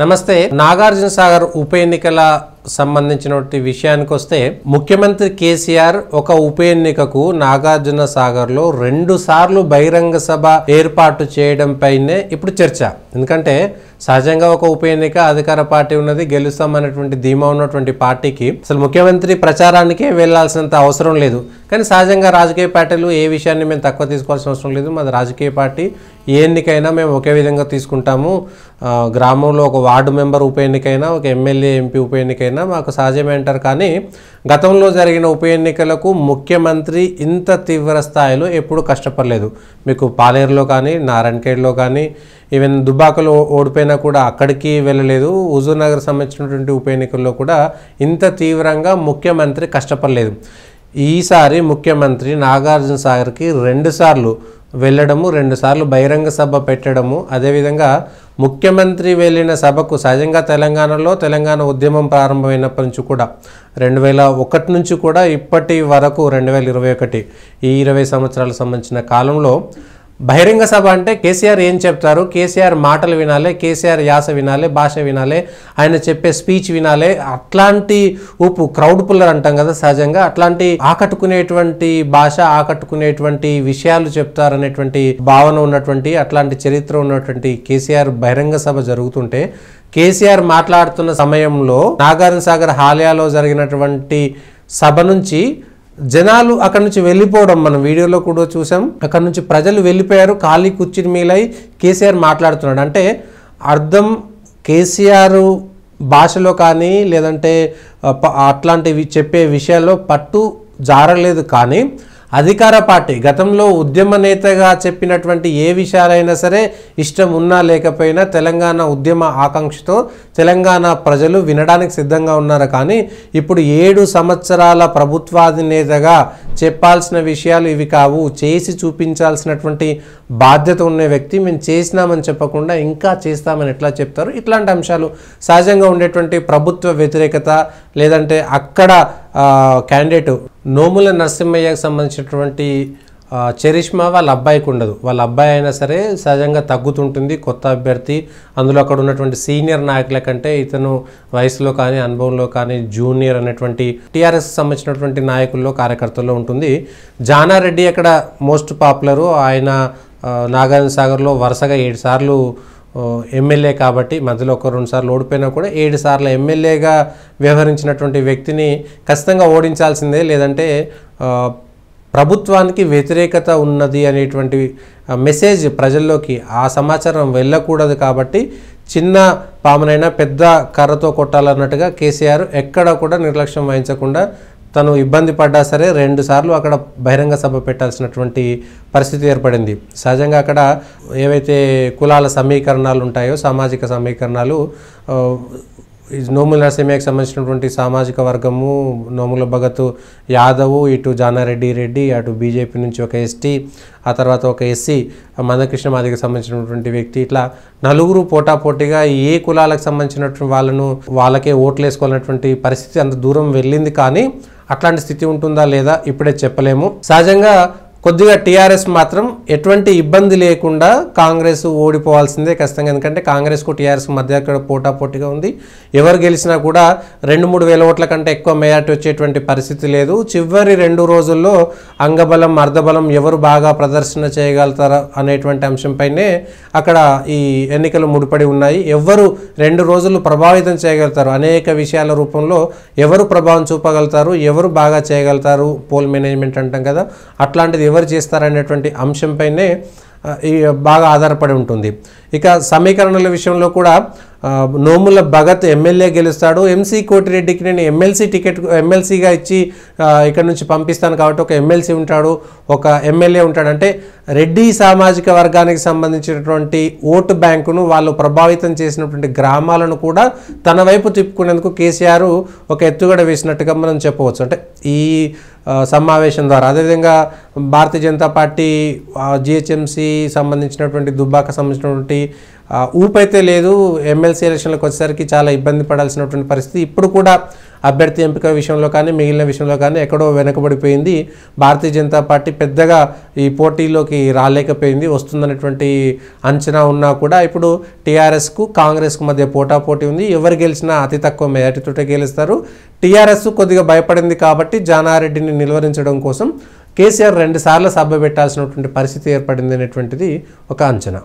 నమస్తే నాగార్జున సాగర్ ఉప ఎన్నికల సంబంధించినటువంటి విషయానికి వస్తే ముఖ్యమంత్రి కేసీఆర్ ఒక ఉప ఎన్నికకు నాగార్జున లో రెండు సార్లు బహిరంగ సభ ఏర్పాటు చేయడం పైనే ఇప్పుడు చర్చ ఎందుకంటే సహజంగా ఒక ఉప ఎన్నిక అధికార పార్టీ ఉన్నది గెలుస్తామనేటువంటి ధీమా ఉన్నటువంటి పార్టీకి అసలు ముఖ్యమంత్రి ప్రచారానికే వెళ్లాల్సినంత అవసరం లేదు కానీ సహజంగా రాజకీయ పార్టీలు ఏ విషయాన్ని మేము తక్కువ తీసుకోవాల్సిన అవసరం లేదు మాది రాజకీయ పార్టీ ఏ ఎన్నికైనా మేము ఒకే విధంగా తీసుకుంటాము గ్రామంలో ఒక వార్డు మెంబర్ ఉప ఎన్నికైనా ఒక ఎమ్మెల్యే ఎంపీ ఉప ఎన్నికైనా అయినా మాకు అంటారు కానీ గతంలో జరిగిన ఉప ఎన్నికలకు ముఖ్యమంత్రి ఇంత తీవ్ర స్థాయిలో ఎప్పుడూ కష్టపడలేదు మీకు పాలేరులో కానీ నారాయణఖేడ్లో కానీ ఈవెన్ దుబాకలో ఓడిపోయినా కూడా అక్కడికి వెళ్ళలేదు హుజూర్నగర్ సంబంధించినటువంటి ఉప ఎన్నికల్లో కూడా ఇంత తీవ్రంగా ముఖ్యమంత్రి కష్టపడలేదు ఈసారి ముఖ్యమంత్రి నాగార్జున సాగర్కి రెండుసార్లు వెళ్ళడము రెండుసార్లు బహిరంగ సభ పెట్టడము అదేవిధంగా ముఖ్యమంత్రి వెళ్ళిన సభకు సహజంగా తెలంగాణలో తెలంగాణ ఉద్యమం ప్రారంభమైనప్పటి నుంచి కూడా రెండు వేల ఒకటి నుంచి కూడా ఇప్పటి వరకు రెండు వేల ఇరవై ఒకటి ఈ ఇరవై సంవత్సరాలకు సంబంధించిన కాలంలో బహిరంగ సభ అంటే కేసీఆర్ ఏం చెప్తారు కేసీఆర్ మాటలు వినాలి కేసీఆర్ యాస వినాలి భాష వినాలి ఆయన చెప్పే స్పీచ్ వినాలి అట్లాంటి ఊపు క్రౌడ్ పుల్లర్ అంటాం కదా సహజంగా అట్లాంటి ఆకట్టుకునేటువంటి భాష ఆకట్టుకునేటువంటి విషయాలు చెప్తారనేటువంటి భావన ఉన్నటువంటి అట్లాంటి చరిత్ర ఉన్నటువంటి కేసీఆర్ బహిరంగ సభ జరుగుతుంటే కేసీఆర్ మాట్లాడుతున్న సమయంలో నాగార్జున సాగర్ హాలయాలో జరిగినటువంటి సభ నుంచి జనాలు అక్కడ నుంచి వెళ్ళిపోవడం మనం వీడియోలో కూడా చూసాం అక్కడ నుంచి ప్రజలు వెళ్ళిపోయారు ఖాళీ కూర్చుని మీలై కేసీఆర్ మాట్లాడుతున్నాడు అంటే అర్థం కేసీఆర్ భాషలో కానీ లేదంటే అట్లాంటివి చెప్పే విషయాల్లో పట్టు జారలేదు కానీ అధికార పార్టీ గతంలో ఉద్యమ నేతగా చెప్పినటువంటి ఏ విషయాలైనా సరే ఇష్టం ఉన్నా లేకపోయినా తెలంగాణ ఉద్యమ ఆకాంక్షతో తెలంగాణ ప్రజలు వినడానికి సిద్ధంగా ఉన్నారు కానీ ఇప్పుడు ఏడు సంవత్సరాల ప్రభుత్వాధినేతగా చెప్పాల్సిన విషయాలు ఇవి కావు చేసి చూపించాల్సినటువంటి బాధ్యత ఉన్న వ్యక్తి మేము చేసినామని చెప్పకుండా ఇంకా చేస్తామని ఎట్లా చెప్తారు ఇట్లాంటి అంశాలు సహజంగా ఉండేటువంటి ప్రభుత్వ వ్యతిరేకత లేదంటే అక్కడ క్యాండిడేట్ నోముల నరసింహయ్యకు సంబంధించినటువంటి చరిష్మా వాళ్ళ అబ్బాయికి ఉండదు వాళ్ళ అబ్బాయి అయినా సరే సహజంగా తగ్గుతుంటుంది కొత్త అభ్యర్థి అందులో అక్కడ ఉన్నటువంటి సీనియర్ నాయకుల కంటే ఇతను వయసులో కానీ అనుభవంలో కానీ జూనియర్ అనేటువంటి టీఆర్ఎస్ సంబంధించినటువంటి నాయకుల్లో కార్యకర్తల్లో ఉంటుంది జానారెడ్డి అక్కడ మోస్ట్ పాపులరు ఆయన నాగార్జున సాగర్లో వరుసగా ఏడు సార్లు ఎమ్మెల్యే కాబట్టి మధ్యలో ఒక రెండు సార్లు ఓడిపోయినా కూడా ఏడు సార్లు ఎమ్మెల్యేగా వ్యవహరించినటువంటి వ్యక్తిని ఖచ్చితంగా ఓడించాల్సిందే లేదంటే ప్రభుత్వానికి వ్యతిరేకత ఉన్నది అనేటువంటి మెసేజ్ ప్రజల్లోకి ఆ సమాచారం వెళ్ళకూడదు కాబట్టి చిన్న పామునైనా పెద్ద కర్రతో కొట్టాలన్నట్టుగా కేసీఆర్ ఎక్కడ కూడా నిర్లక్ష్యం వహించకుండా తను ఇబ్బంది పడ్డా సరే రెండు సార్లు అక్కడ బహిరంగ సభ పెట్టాల్సినటువంటి పరిస్థితి ఏర్పడింది సహజంగా అక్కడ ఏవైతే కులాల సమీకరణాలు ఉంటాయో సామాజిక సమీకరణాలు నోముల నరసింహకి సంబంధించినటువంటి సామాజిక వర్గము నోముల భగత్ యాదవ్ ఇటు జానారెడ్డి రెడ్డి అటు బీజేపీ నుంచి ఒక ఎస్టీ ఆ తర్వాత ఒక ఎస్సీ మందకృష్ణ మాదికి సంబంధించినటువంటి వ్యక్తి ఇట్లా నలుగురు పోటాపోటీగా ఏ కులాలకు సంబంధించినటువంటి వాళ్ళను వాళ్ళకే ఓట్లు వేసుకోవాలన్నటువంటి పరిస్థితి అంత దూరం వెళ్ళింది కానీ అట్లాంటి స్థితి ఉంటుందా లేదా ఇప్పుడే చెప్పలేము సహజంగా కొద్దిగా టీఆర్ఎస్ మాత్రం ఎటువంటి ఇబ్బంది లేకుండా కాంగ్రెస్ ఓడిపోవాల్సిందే ఖచ్చితంగా ఎందుకంటే కాంగ్రెస్కు టీఆర్ఎస్ మధ్య పోటా పోటాపోటీగా ఉంది ఎవరు గెలిచినా కూడా రెండు మూడు వేల ఓట్ల కంటే ఎక్కువ మెజార్టీ వచ్చేటువంటి పరిస్థితి లేదు చివరి రెండు రోజుల్లో అంగబలం అర్ధబలం ఎవరు బాగా ప్రదర్శన చేయగలుగుతారు అనేటువంటి అంశంపైనే అక్కడ ఈ ఎన్నికలు ముడిపడి ఉన్నాయి ఎవరు రెండు రోజులు ప్రభావితం చేయగలుగుతారు అనేక విషయాల రూపంలో ఎవరు ప్రభావం చూపగలుగుతారు ఎవరు బాగా చేయగలుగుతారు పోల్ మేనేజ్మెంట్ అంటాం కదా అట్లాంటిది డెలివర్ చేస్తారనేటువంటి అంశంపైనే బాగా ఆధారపడి ఉంటుంది ఇక సమీకరణల విషయంలో కూడా నోముల భగత్ ఎమ్మెల్యే గెలుస్తాడు ఎంసీ కోటిరెడ్డికి నేను ఎమ్మెల్సీ టికెట్ ఎమ్మెల్సీగా ఇచ్చి ఇక్కడ నుంచి పంపిస్తాను కాబట్టి ఒక ఎమ్మెల్సీ ఉంటాడు ఒక ఎమ్మెల్యే ఉంటాడు అంటే రెడ్డి సామాజిక వర్గానికి సంబంధించినటువంటి ఓటు బ్యాంకును వాళ్ళు ప్రభావితం చేసినటువంటి గ్రామాలను కూడా తన వైపు తిప్పుకునేందుకు కేసీఆర్ ఒక ఎత్తుగడ వేసినట్టుగా మనం చెప్పవచ్చు అంటే ఈ సమావేశం ద్వారా అదేవిధంగా భారతీయ జనతా పార్టీ జిహెచ్ఎంసీ సంబంధించినటువంటి దుబ్బాక సంబంధించినటువంటి ఊపైతే లేదు ఎమ్మెల్సీ ఎలక్షన్లకు వచ్చేసరికి చాలా ఇబ్బంది పడాల్సినటువంటి పరిస్థితి ఇప్పుడు కూడా అభ్యర్థి ఎంపిక విషయంలో కానీ మిగిలిన విషయంలో కానీ ఎక్కడో వెనకబడిపోయింది భారతీయ జనతా పార్టీ పెద్దగా ఈ పోటీలోకి రాలేకపోయింది వస్తుందనేటువంటి అంచనా ఉన్నా కూడా ఇప్పుడు టీఆర్ఎస్కు కాంగ్రెస్కు మధ్య పోటాపోటీ ఉంది ఎవరు గెలిచినా అతి తక్కువ మెజార్టీతోటే గెలుస్తారు టీఆర్ఎస్ కొద్దిగా భయపడింది కాబట్టి జానారెడ్డిని నిలువరించడం కోసం కేసీఆర్ రెండుసార్లు సభ పెట్టాల్సినటువంటి పరిస్థితి ఏర్పడింది అనేటువంటిది ఒక అంచనా